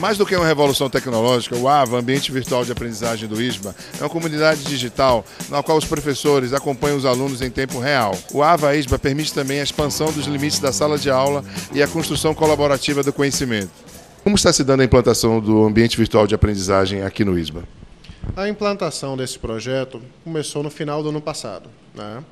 Mais do que uma revolução tecnológica, o AVA, Ambiente Virtual de Aprendizagem do ISBA, é uma comunidade digital na qual os professores acompanham os alunos em tempo real. O AVA ISBA permite também a expansão dos limites da sala de aula e a construção colaborativa do conhecimento. Como está se dando a implantação do Ambiente Virtual de Aprendizagem aqui no ISBA? A implantação desse projeto começou no final do ano passado. Né?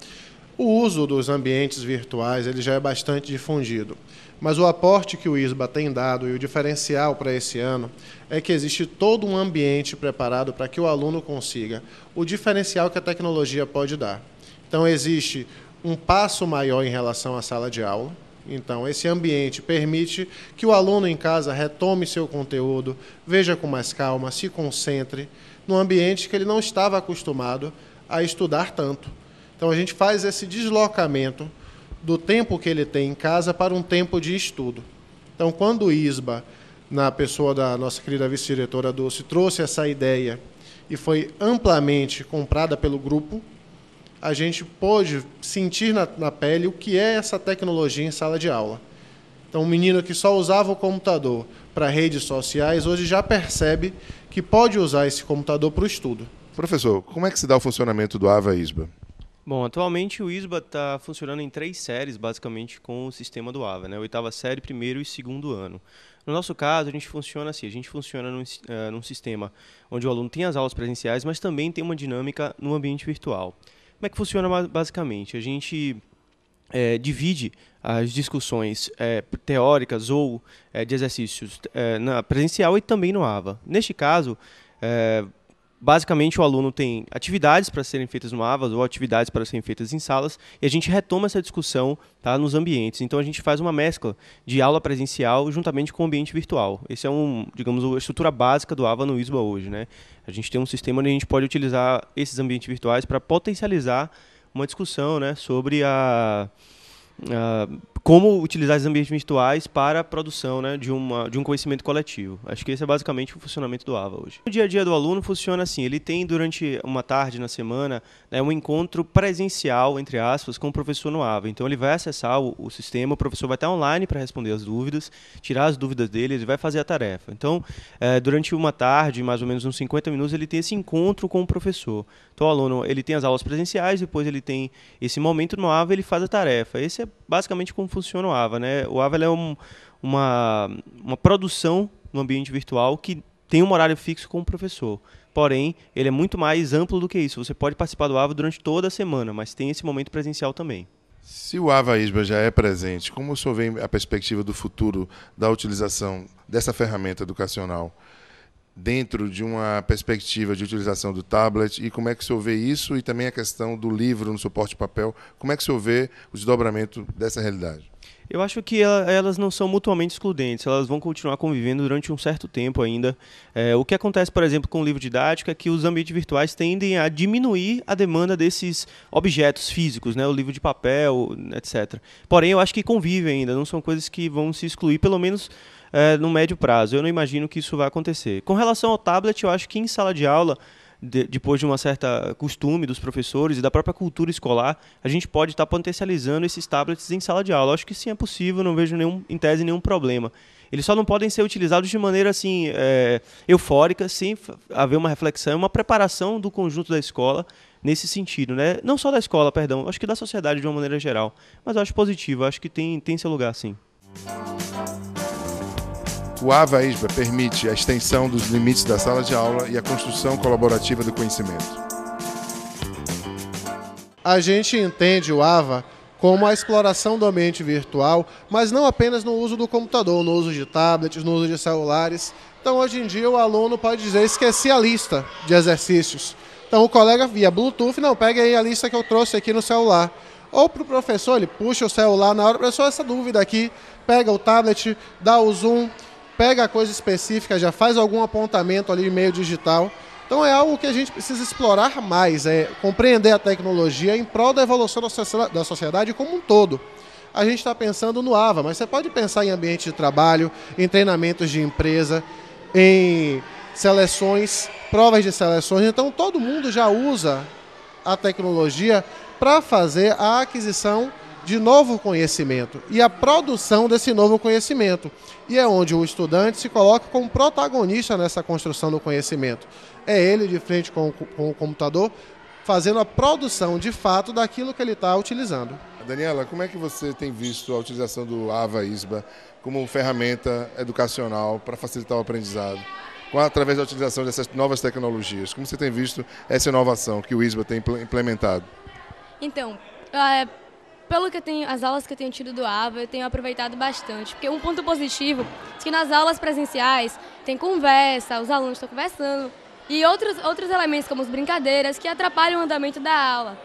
O uso dos ambientes virtuais ele já é bastante difundido, mas o aporte que o ISBA tem dado e o diferencial para esse ano é que existe todo um ambiente preparado para que o aluno consiga o diferencial que a tecnologia pode dar. Então, existe um passo maior em relação à sala de aula, então, esse ambiente permite que o aluno em casa retome seu conteúdo, veja com mais calma, se concentre, num ambiente que ele não estava acostumado a estudar tanto. Então a gente faz esse deslocamento do tempo que ele tem em casa para um tempo de estudo. Então quando o ISBA, na pessoa da nossa querida vice-diretora Dulce, trouxe essa ideia e foi amplamente comprada pelo grupo, a gente pôde sentir na, na pele o que é essa tecnologia em sala de aula. Então, um menino que só usava o computador para redes sociais, hoje já percebe que pode usar esse computador para o estudo. Professor, como é que se dá o funcionamento do AVA ISBA? Bom, atualmente o ISBA está funcionando em três séries, basicamente, com o sistema do AVA, né? Oitava série, primeiro e segundo ano. No nosso caso, a gente funciona assim, a gente funciona num, uh, num sistema onde o aluno tem as aulas presenciais, mas também tem uma dinâmica no ambiente virtual. Como é que funciona basicamente? A gente é, divide as discussões é, teóricas ou é, de exercícios na presencial e também no AVA. Neste caso, basicamente o aluno tem atividades para serem feitas no AVAS ou atividades para serem feitas em salas e a gente retoma essa discussão tá, nos ambientes. Então a gente faz uma mescla de aula presencial juntamente com o ambiente virtual. Esse é um, digamos, a estrutura básica do AVA no ISBA hoje, né? A gente tem um sistema onde a gente pode utilizar esses ambientes virtuais para potencializar uma discussão, né, sobre a ah, como utilizar esses ambientes virtuais para a produção né, de, uma, de um conhecimento coletivo. Acho que esse é basicamente o funcionamento do AVA hoje. O dia a dia do aluno funciona assim: ele tem durante uma tarde na semana né, um encontro presencial, entre aspas, com o professor no AVA. Então ele vai acessar o, o sistema, o professor vai estar online para responder as dúvidas, tirar as dúvidas dele, ele vai fazer a tarefa. Então, eh, durante uma tarde, mais ou menos uns 50 minutos, ele tem esse encontro com o professor. Então o aluno ele tem as aulas presenciais, depois ele tem esse momento no AVA, ele faz a tarefa. Esse é basicamente como funciona o Ava, né? O Ava é um, uma, uma produção no ambiente virtual que tem um horário fixo com o professor. Porém, ele é muito mais amplo do que isso. Você pode participar do AVA durante toda a semana, mas tem esse momento presencial também. Se o AVA ISBA já é presente, como o senhor vê a perspectiva do futuro da utilização dessa ferramenta educacional? dentro de uma perspectiva de utilização do tablet e como é que o senhor vê isso e também a questão do livro no suporte papel, como é que o senhor vê o desdobramento dessa realidade? Eu acho que elas não são mutuamente excludentes, elas vão continuar convivendo durante um certo tempo ainda. É, o que acontece, por exemplo, com o livro didático é que os ambientes virtuais tendem a diminuir a demanda desses objetos físicos, né? o livro de papel, etc. Porém, eu acho que convivem ainda, não são coisas que vão se excluir, pelo menos é, no médio prazo. Eu não imagino que isso vai acontecer. Com relação ao tablet, eu acho que em sala de aula, de, depois de uma certa costume dos professores e da própria cultura escolar, a gente pode estar potencializando esses tablets em sala de aula. Eu acho que sim, é possível, não vejo nenhum, em tese nenhum problema. Eles só não podem ser utilizados de maneira assim é, eufórica, sem haver uma reflexão, uma preparação do conjunto da escola nesse sentido, né? Não só da escola, perdão, acho que da sociedade de uma maneira geral. Mas acho positivo, acho que tem, tem seu lugar, sim. O AVA ISBA permite a extensão dos limites da sala de aula e a construção colaborativa do conhecimento. A gente entende o AVA como a exploração do ambiente virtual, mas não apenas no uso do computador, no uso de tablets, no uso de celulares. Então, hoje em dia, o aluno pode dizer: esqueci a lista de exercícios. Então, o colega via Bluetooth, não, pega aí a lista que eu trouxe aqui no celular. Ou para o professor, ele puxa o celular na hora, professor, essa dúvida aqui, pega o tablet, dá o zoom pega a coisa específica, já faz algum apontamento ali em meio digital. Então é algo que a gente precisa explorar mais, é compreender a tecnologia em prol da evolução da sociedade como um todo. A gente está pensando no AVA, mas você pode pensar em ambiente de trabalho, em treinamentos de empresa, em seleções, provas de seleções. Então todo mundo já usa a tecnologia para fazer a aquisição de novo conhecimento e a produção desse novo conhecimento. E é onde o estudante se coloca como protagonista nessa construção do conhecimento. É ele de frente com, com o computador, fazendo a produção de fato daquilo que ele está utilizando. Daniela, como é que você tem visto a utilização do AVA ISBA como ferramenta educacional para facilitar o aprendizado? Através da utilização dessas novas tecnologias, como você tem visto essa inovação que o ISBA tem implementado? Então, ah, pelo que eu tenho, as aulas que eu tenho tido do AVA, eu tenho aproveitado bastante. Porque um ponto positivo é que nas aulas presenciais tem conversa, os alunos estão conversando, e outros, outros elementos como as brincadeiras que atrapalham o andamento da aula.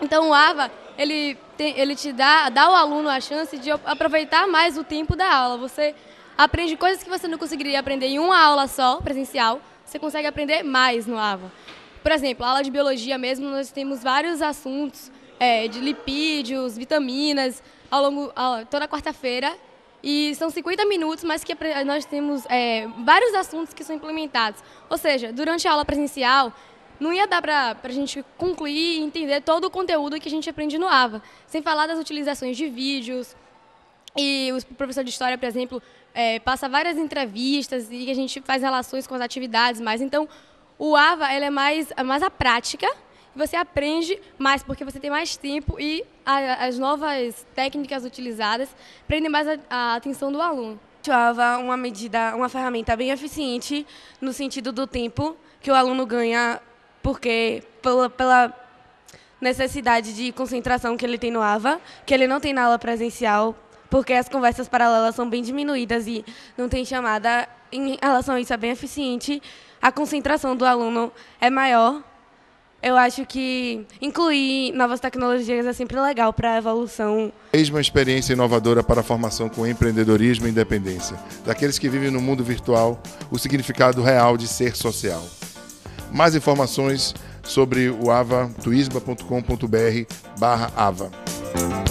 Então o AVA, ele, tem, ele te dá, dá ao aluno a chance de aproveitar mais o tempo da aula. Você aprende coisas que você não conseguiria aprender em uma aula só, presencial, você consegue aprender mais no AVA. Por exemplo, a aula de biologia mesmo, nós temos vários assuntos é, de lipídios, vitaminas, ao longo ao, toda quarta-feira. E são 50 minutos, mas que é nós temos é, vários assuntos que são implementados. Ou seja, durante a aula presencial, não ia dar para a gente concluir e entender todo o conteúdo que a gente aprende no AVA. Sem falar das utilizações de vídeos. E o professor de História, por exemplo, é, passa várias entrevistas e a gente faz relações com as atividades Mas Então, o AVA ele é mais, é mais a prática você aprende mais porque você tem mais tempo e a, as novas técnicas utilizadas prendem mais a, a atenção do aluno. AVA é uma medida, uma ferramenta bem eficiente no sentido do tempo que o aluno ganha porque pela, pela necessidade de concentração que ele tem no AVA, que ele não tem na aula presencial, porque as conversas paralelas são bem diminuídas e não tem chamada. Em relação a isso, é bem eficiente. A concentração do aluno é maior eu acho que incluir novas tecnologias é sempre legal para a evolução. Mesma experiência inovadora para a formação com empreendedorismo e independência. Daqueles que vivem no mundo virtual, o significado real de ser social. Mais informações sobre o ava tuisba.com.br barra ava.